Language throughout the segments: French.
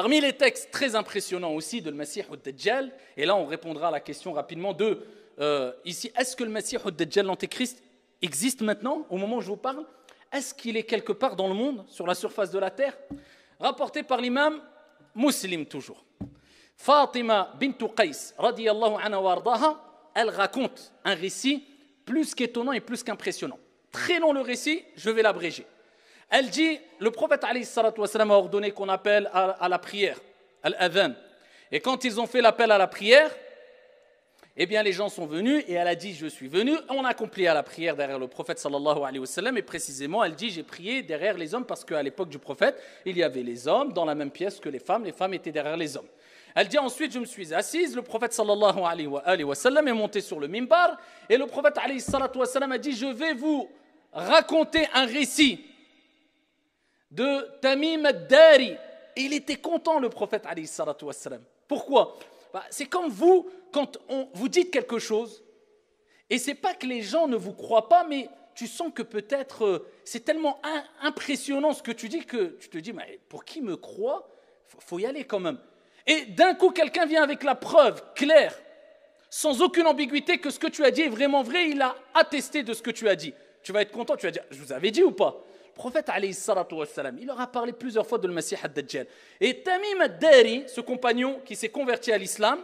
Parmi les textes très impressionnants aussi de le Messie hud Dajjal, et là on répondra à la question rapidement de euh, ici, est-ce que le Messie hud Dajjal, l'Antéchrist, existe maintenant, au moment où je vous parle Est-ce qu'il est quelque part dans le monde, sur la surface de la terre Rapporté par l'imam Muslim toujours. Fatima bint Qais, radiallahu anha elle raconte un récit plus qu'étonnant et plus qu'impressionnant. Très long le récit, je vais l'abréger. Elle dit, le prophète a ordonné qu'on appelle à, la prière, al-adhan. Et quand ils ont fait l'appel à la prière, eh bien les gens sont venus et elle a dit, je suis venu. On a accompli à la prière derrière le prophète sallallahu alayhi wa et précisément elle dit, j'ai prié derrière les hommes parce qu'à l'époque du prophète, il y avait les hommes dans la même pièce que les femmes, les femmes étaient derrière les hommes. Elle dit ensuite, je me suis assise, le prophète sallallahu alayhi wa est monté sur le mimbar et le prophète alayhi wa sallam a dit, je vais vous raconter un récit de Tamim ad-Dari. Et il était content, le prophète. Pourquoi bah, C'est comme vous, quand on, vous dites quelque chose, et c'est pas que les gens ne vous croient pas, mais tu sens que peut-être euh, c'est tellement impressionnant ce que tu dis que tu te dis, mais pour qui me croit faut, faut y aller quand même. Et d'un coup, quelqu'un vient avec la preuve claire, sans aucune ambiguïté, que ce que tu as dit est vraiment vrai, il a attesté de ce que tu as dit. Tu vas être content, tu vas dire, je vous avais dit ou pas prophète il leur a parlé plusieurs fois de le Messie ad-Dajjal. Et Tamim ad-Dari, ce compagnon qui s'est converti à l'islam,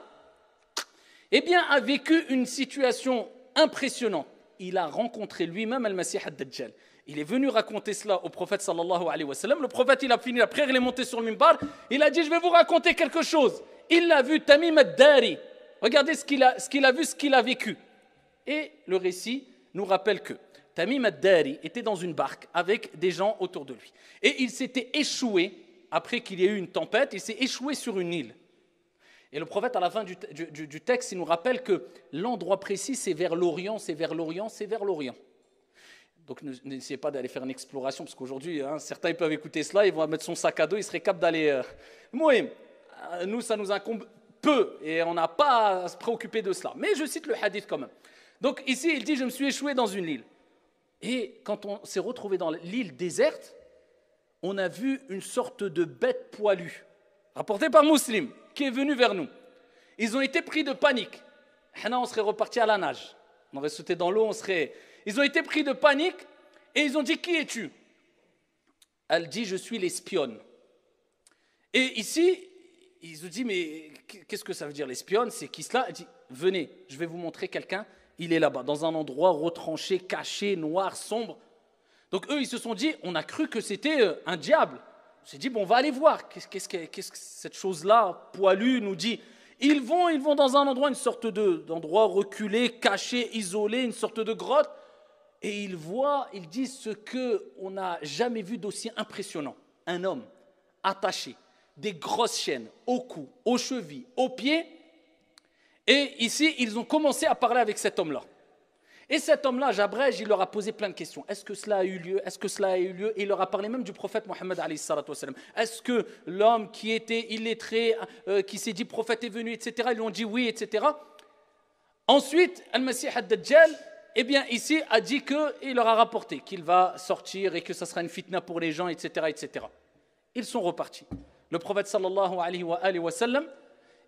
eh bien, a vécu une situation impressionnante. Il a rencontré lui-même le Messie ad-Dajjal. Il est venu raconter cela au prophète sallallahu alayhi Le prophète, il a fini la prière, il est monté sur le mimbar. Il a dit, je vais vous raconter quelque chose. Il l'a vu, Tamim ad-Dari. Regardez ce qu'il a vu, ce qu'il a vécu. Et le récit nous rappelle que Tamim ad était dans une barque avec des gens autour de lui. Et il s'était échoué, après qu'il y ait eu une tempête, il s'est échoué sur une île. Et le prophète, à la fin du, texte, il nous rappelle que l'endroit précis, c'est vers l'Orient, c'est vers l'Orient, c'est vers l'Orient. Donc n'essayez pas d'aller faire une exploration, parce qu'aujourd'hui, hein, certains peuvent écouter cela, ils vont mettre son sac à dos, ils seraient capables d'aller... Euh, euh... nous, ça nous incombe peu, et on n'a pas à se préoccuper de cela. Mais je cite le hadith quand même. Donc ici, il dit, je me suis échoué dans une île. Et quand on s'est retrouvé dans l'île déserte, on a vu une sorte de bête poilue, rapportée par Muslim, qui est venue vers nous. Ils ont été pris de panique. Maintenant, on serait reparti à la nage. On aurait sauté dans l'eau, on serait. Ils ont été pris de panique et ils ont dit Qui es-tu Elle dit Je suis l'espionne. Et ici, ils ont dit Mais qu'est-ce que ça veut dire l'espionne C'est qui cela Elle dit Venez, je vais vous montrer quelqu'un il est là-bas, dans un endroit retranché, caché, noir, sombre. Donc eux, ils se sont dit, on a cru que c'était euh, un diable. On s'est dit, bon, on va aller voir, qu'est-ce, que cette chose-là, poilue, nous dit Ils vont, ils vont dans un endroit, une sorte de, d'endroit reculé, caché, isolé, une sorte de grotte, et ils voient, ils disent ce que on n'a jamais vu d'aussi impressionnant. Un homme attaché, des grosses chaînes au cou, aux chevilles, aux pieds, et ici, ils ont commencé à parler avec cet homme-là. Et cet homme-là, j'abrège, il leur a posé plein de questions. Est-ce que cela a eu lieu Est-ce que cela a eu lieu Et il leur a parlé même du prophète Mohammed. Est-ce que l'homme qui était illettré, euh, qui s'est dit prophète est venu, etc., ils lui ont dit oui, etc. Ensuite, Al-Masih al-Dajjal, eh bien, ici, a dit qu'il leur a rapporté qu'il va sortir et que ça sera une fitna pour les gens, etc., etc. Ils sont repartis. Le prophète sallallahu alayhi wa sallam,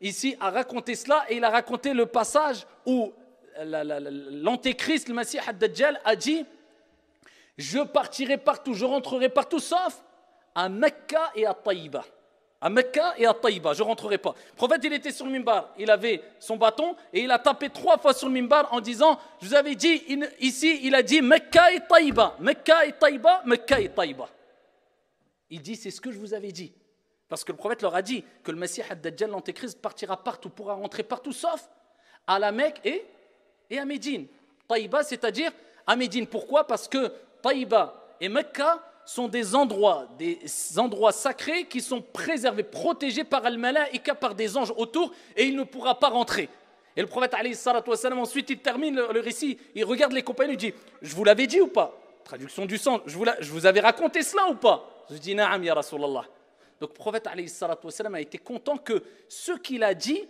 ici, a raconté cela et il a raconté le passage où l'antéchrist, le Messie Dajjal, a dit Je partirai partout, je rentrerai partout, sauf à Mecca et à Taïba. À Mecca et à Taïba, je rentrerai pas. Le prophète, il était sur le mimbar, il avait son bâton et il a tapé trois fois sur le mimbar en disant Je vous avais dit, ici, il a dit Mecca et Taïba, Mecca et Taïba, Mecca et Taïba. Il dit C'est ce que je vous avais dit. Parce que le prophète leur a dit que le Messie l'antéchrist, partira partout, pourra rentrer partout, sauf à la Mecque et, et à Médine. Taïba, c'est-à-dire à Médine. Pourquoi Parce que Taïba et Mecca sont des endroits, des endroits sacrés qui sont préservés, protégés par Al-Malaïka, par des anges autour, et il ne pourra pas rentrer. Et le prophète, wassalam, ensuite, il termine le, récit, il regarde les compagnons, il dit Je vous l'avais dit ou pas Traduction du sang, je vous, je vous avais raconté cela ou pas Je dis Naam, ya Rasulallah. Donc le prophète a été content que ce qu'il a dit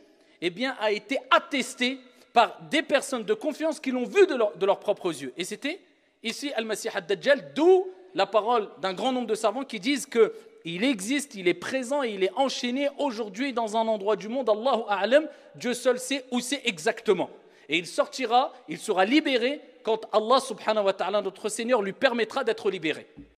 eh bien, a été attesté par des personnes de confiance qui l'ont vu de, leurs propres yeux. Et c'était ici Al-Masih ad-Dajjal, d'où la parole d'un grand nombre de savants qui disent que il existe, il est présent et il est enchaîné aujourd'hui dans un endroit du monde. Allahu A'lam, Dieu seul sait où c'est exactement. Et il sortira, il sera libéré quand Allah subhanahu wa ta'ala, notre Seigneur, lui permettra d'être libéré.